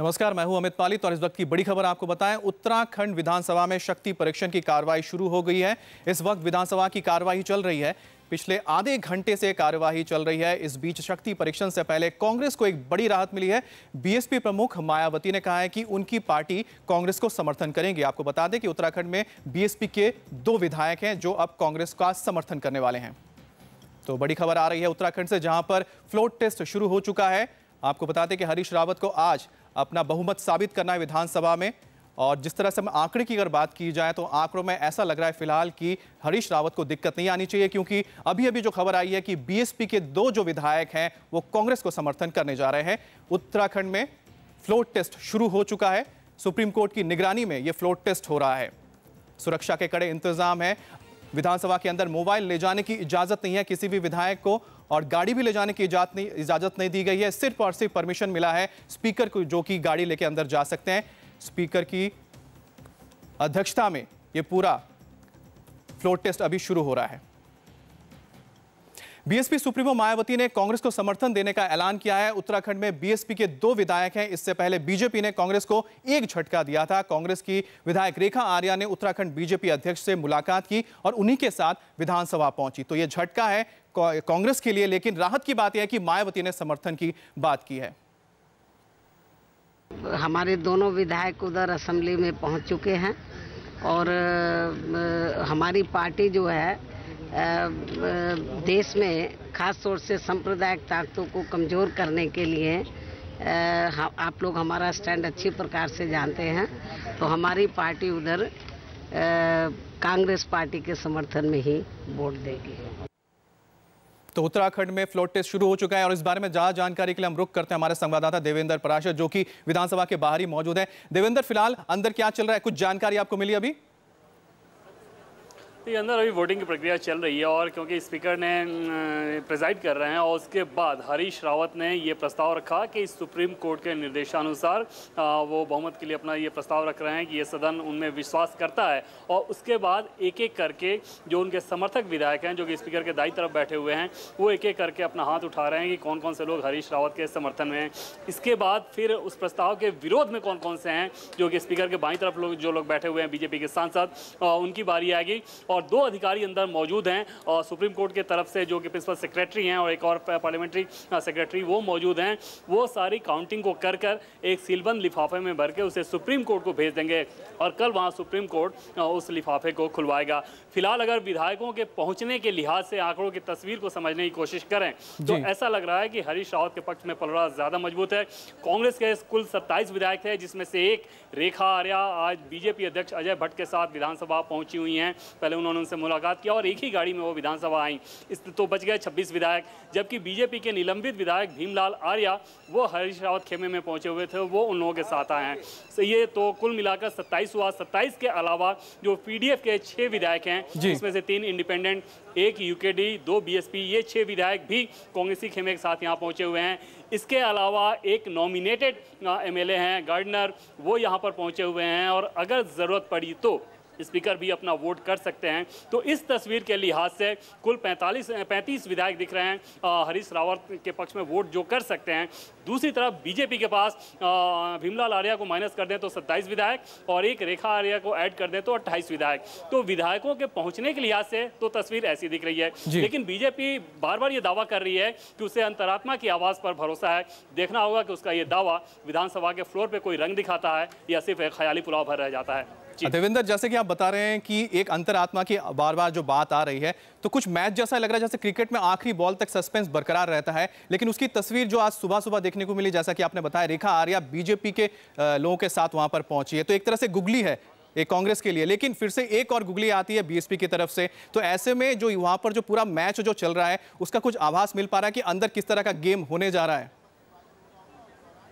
नमस्कार मैं हूं अमित पालित और इस वक्त की बड़ी खबर आपको बताएं उत्तराखंड विधानसभा में शक्ति परीक्षण की कार्रवाई शुरू हो गई है इस वक्त विधानसभा की कार्यवाही चल रही है पिछले आधे घंटे से कार्यवाही चल रही है इस बीच शक्ति परीक्षण से पहले कांग्रेस को एक बड़ी राहत मिली है बीएसपी प्रमुख मायावती ने कहा है कि उनकी पार्टी कांग्रेस को समर्थन करेंगी आपको बता दें कि उत्तराखंड में बीएसपी के दो विधायक हैं जो अब कांग्रेस का समर्थन करने वाले हैं तो बड़ी खबर आ रही है उत्तराखंड से जहां पर फ्लोट टेस्ट शुरू हो चुका है आपको बताते कि हरीश रावत को आज अपना बहुमत साबित करना है विधानसभा में और जिस तरह से हम आंकड़े की अगर बात की जाए तो आंकड़ों में ऐसा लग रहा है फिलहाल कि हरीश रावत को दिक्कत नहीं आनी चाहिए क्योंकि अभी अभी जो खबर आई है कि बीएसपी के दो जो विधायक हैं वो कांग्रेस को समर्थन करने जा रहे हैं उत्तराखंड में फ्लोर टेस्ट शुरू हो चुका है सुप्रीम कोर्ट की निगरानी में ये फ्लोर टेस्ट हो रहा है सुरक्षा के कड़े इंतजाम है विधानसभा के अंदर मोबाइल ले जाने की इजाजत नहीं है किसी भी विधायक को और गाड़ी भी ले जाने की इजाजत नहीं इजाज़त नहीं दी गई है सिर्फ और सिर्फ परमिशन मिला है स्पीकर को जो कि गाड़ी लेके अंदर जा सकते हैं स्पीकर की अध्यक्षता में ये पूरा फ्लोर टेस्ट अभी शुरू हो रहा है बीएसपी सुप्रीमो मायावती ने कांग्रेस को समर्थन देने का ऐलान किया है उत्तराखंड में बीएसपी के दो विधायक हैं इससे पहले बीजेपी ने कांग्रेस को एक झटका दिया था कांग्रेस की विधायक रेखा आर्या ने उत्तराखंड बीजेपी अध्यक्ष से मुलाकात की और उन्हीं के साथ विधानसभा पहुंची तो यह झटका है कांग्रेस के लिए लेकिन राहत की बात यह है कि मायावती ने समर्थन की बात की है हमारे दोनों विधायक उधर असेंबली में पहुंच चुके हैं और हमारी पार्टी जो है देश में खास तौर से सांप्रदायिक ताकतों को कमज़ोर करने के लिए आप लोग हमारा स्टैंड अच्छी प्रकार से जानते हैं तो हमारी पार्टी उधर कांग्रेस पार्टी के समर्थन में ही वोट देगी तो उत्तराखंड में फ्लोट टेस्ट शुरू हो चुका है और इस बारे में ज्यादा जानकारी के लिए हम रुक करते हैं हमारे संवाददाता देवेंद्र पराशर जो कि विधानसभा के बाहर ही मौजूद है देवेंद्र फिलहाल अंदर क्या चल रहा है कुछ जानकारी आपको मिली अभी तो अंदर अभी वोटिंग की प्रक्रिया चल रही है और क्योंकि स्पीकर ने प्रेजाइड कर रहे हैं और उसके बाद हरीश रावत ने ये प्रस्ताव रखा कि सुप्रीम कोर्ट के निर्देशानुसार वो बहुमत के लिए अपना ये प्रस्ताव रख रहे हैं कि ये सदन उनमें विश्वास करता है और उसके बाद एक एक करके जो उनके समर्थक विधायक हैं जो कि स्पीकर के दाई तरफ बैठे हुए हैं वो एक एक करके अपना हाथ उठा रहे हैं कि कौन कौन से लोग हरीश रावत के समर्थन में हैं इसके बाद फिर उस प्रस्ताव के विरोध में कौन कौन से हैं जो कि स्पीकर के बाई तरफ लोग जो लोग बैठे हुए हैं बीजेपी के सांसद उनकी बारी आएगी और दो अधिकारी अंदर मौजूद हैं और सुप्रीम कोर्ट के तरफ से जो कि प्रिंसिपल सेक्रेटरी हैं और एक और पार्लियामेंट्री सेक्रेटरी वो मौजूद हैं वो सारी काउंटिंग को कर कर एक सीलबंद लिफाफे में भर के उसे सुप्रीम कोर्ट को भेज देंगे और कल वहाँ सुप्रीम कोर्ट उस लिफाफे को खुलवाएगा फिलहाल अगर विधायकों के पहुँचने के लिहाज से आंकड़ों की तस्वीर को समझने की कोशिश करें तो ऐसा लग रहा है कि हरीश रावत के पक्ष में पलड़ा ज़्यादा मजबूत है कांग्रेस के कुल सत्ताईस विधायक थे जिसमें से एक रेखा आर्या आज बीजेपी अध्यक्ष अजय भट्ट के साथ विधानसभा पहुंची हुई हैं पहले उन्होंने उनसे मुलाकात किया और एक ही गाड़ी में वो विधानसभा आई इस तो बच गए छब्बीस विधायक जबकि बीजेपी के निलंबित विधायक भीमलाल आर्या वो हरीश रावत खेमे में पहुंचे हुए थे वो उन लोगों के साथ आए हैं तो ये तो कुल मिलाकर सत्ताईस हुआ सत्ताईस के अलावा जो पी के छः विधायक हैं इसमें से तीन इंडिपेंडेंट एक यू दो बी ये छः विधायक भी कांग्रेसी खेमे के साथ यहाँ पहुँचे हुए हैं इसके अलावा एक नॉमिनेटेड एमएलए हैं गार्डनर वो यहाँ पर पहुँचे हुए हैं और अगर ज़रूरत पड़ी तो स्पीकर भी अपना वोट कर सकते हैं तो इस तस्वीर के लिहाज से कुल पैंतालीस पैंतीस विधायक दिख रहे हैं हरीश रावत के पक्ष में वोट जो कर सकते हैं दूसरी तरफ बीजेपी के पास भीमलाल आर्या को माइनस कर दें तो सत्ताईस विधायक और एक रेखा आर्या को ऐड कर दें तो अट्ठाईस विधायक तो विधायकों के पहुंचने के लिहाज से तो तस्वीर ऐसी दिख रही है लेकिन बीजेपी बार बार ये दावा कर रही है कि उसे अंतरात्मा की आवाज़ पर भरोसा है देखना होगा कि उसका ये दावा विधानसभा के फ्लोर पर कोई रंग दिखाता है या सिर्फ एक ख्याली पुलाव भर रह जाता है देवेंद्र जैसे कि आप बता रहे हैं कि एक अंतरात्मा की बार बार जो बात आ रही है तो कुछ मैच जैसा लग रहा है जैसे क्रिकेट में आखिरी बॉल तक सस्पेंस बरकरार रहता है लेकिन उसकी तस्वीर जो आज सुबह सुबह देखने को मिली जैसा कि आपने बताया रेखा आर्या बीजेपी के लोगों के साथ वहां पर पहुंची है तो एक तरह से गुगली है एक कांग्रेस के लिए लेकिन फिर से एक और गुगली आती है बीएसपी की तरफ से तो ऐसे में जो वहां पर जो पूरा मैच जो चल रहा है उसका कुछ आभास मिल पा रहा है कि अंदर किस तरह का गेम होने जा रहा है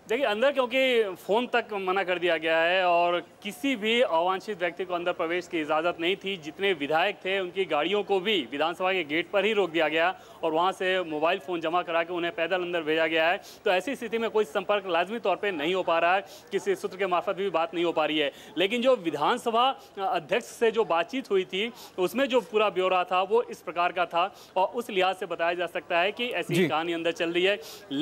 देखिए अंदर क्योंकि फ़ोन तक मना कर दिया गया है और किसी भी अवांछित व्यक्ति को अंदर प्रवेश की इजाज़त नहीं थी जितने विधायक थे उनकी गाड़ियों को भी विधानसभा के गेट पर ही रोक दिया गया और वहाँ से मोबाइल फ़ोन जमा करा के उन्हें पैदल अंदर भेजा गया है तो ऐसी स्थिति में कोई संपर्क लाजमी तौर पर नहीं हो पा रहा है किसी सूत्र के मार्फत भी बात नहीं हो पा रही है लेकिन जो विधानसभा अध्यक्ष से जो बातचीत हुई थी उसमें जो पूरा ब्यौरा था वो इस प्रकार का था और उस लिहाज से बताया जा सकता है कि ऐसी कहानी अंदर चल रही है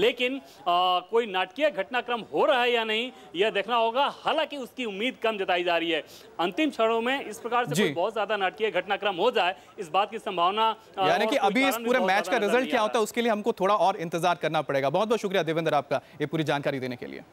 लेकिन कोई नाटकीय घटना घटनाक्रम हो रहा है या नहीं यह देखना होगा हालांकि उसकी उम्मीद कम जताई जा रही है अंतिम क्षणों में इस प्रकार से बहुत ज्यादा नाटकीय घटनाक्रम हो जाए इस बात की संभावना यानी कि अभी इस पूरे मैच का रिजल्ट क्या होता है उसके लिए हमको थोड़ा और इंतजार करना पड़ेगा बहुत बहुत शुक्रिया देवेंद्र आपका ये पूरी जानकारी देने के लिए